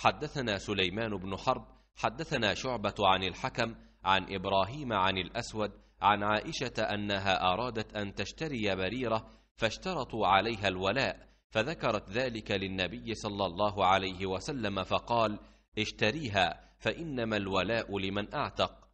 حدثنا سليمان بن حرب حدثنا شعبة عن الحكم عن إبراهيم عن الأسود عن عائشة أنها أرادت أن تشتري بريرة فاشترطوا عليها الولاء فذكرت ذلك للنبي صلى الله عليه وسلم فقال اشتريها فإنما الولاء لمن أعتق